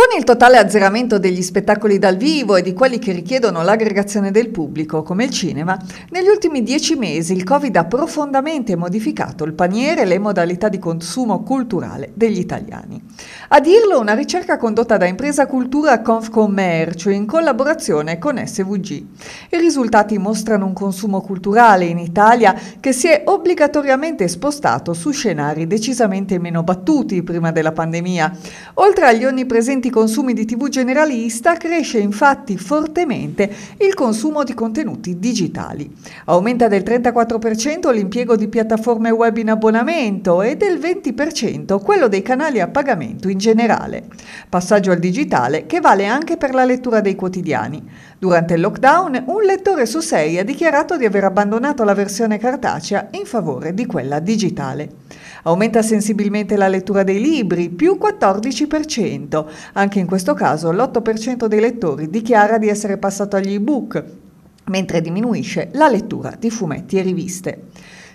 Con il totale azzeramento degli spettacoli dal vivo e di quelli che richiedono l'aggregazione del pubblico, come il cinema, negli ultimi dieci mesi il Covid ha profondamente modificato il paniere e le modalità di consumo culturale degli italiani. A dirlo una ricerca condotta da Impresa Cultura Confcommercio in collaborazione con SVG. I risultati mostrano un consumo culturale in Italia che si è obbligatoriamente spostato su scenari decisamente meno battuti prima della pandemia. Oltre agli onnipresenti ridotti consumi di TV generalista cresce infatti fortemente il consumo di contenuti digitali. Aumenta del 34% l'impiego di piattaforme web in abbonamento e del 20% quello dei canali a pagamento in generale. Passaggio al digitale che vale anche per la lettura dei quotidiani. Durante il lockdown un lettore su sei ha dichiarato di aver abbandonato la versione cartacea in favore di quella digitale. Aumenta sensibilmente la lettura dei libri, più 14%. Anche in questo caso l'8% dei lettori dichiara di essere passato agli ebook, mentre diminuisce la lettura di fumetti e riviste.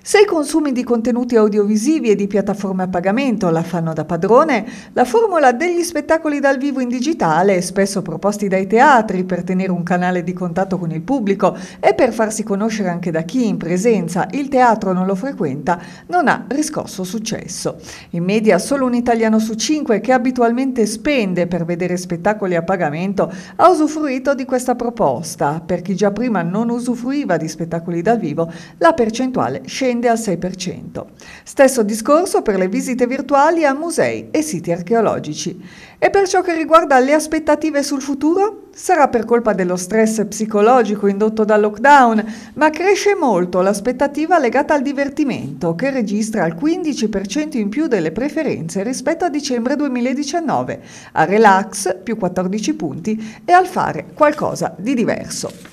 Se i consumi di contenuti audiovisivi e di piattaforme a pagamento la fanno da padrone, la formula degli spettacoli dal vivo in digitale, spesso proposti dai teatri per tenere un canale di contatto con il pubblico e per farsi conoscere anche da chi in presenza il teatro non lo frequenta, non ha riscosso successo. In media solo un italiano su cinque che abitualmente spende per vedere spettacoli a pagamento ha usufruito di questa proposta. Per chi già prima non usufruiva di spettacoli dal vivo, la percentuale scende scende al 6%. Stesso discorso per le visite virtuali a musei e siti archeologici. E per ciò che riguarda le aspettative sul futuro, sarà per colpa dello stress psicologico indotto dal lockdown, ma cresce molto l'aspettativa legata al divertimento, che registra il 15% in più delle preferenze rispetto a dicembre 2019, al relax più 14 punti e al fare qualcosa di diverso.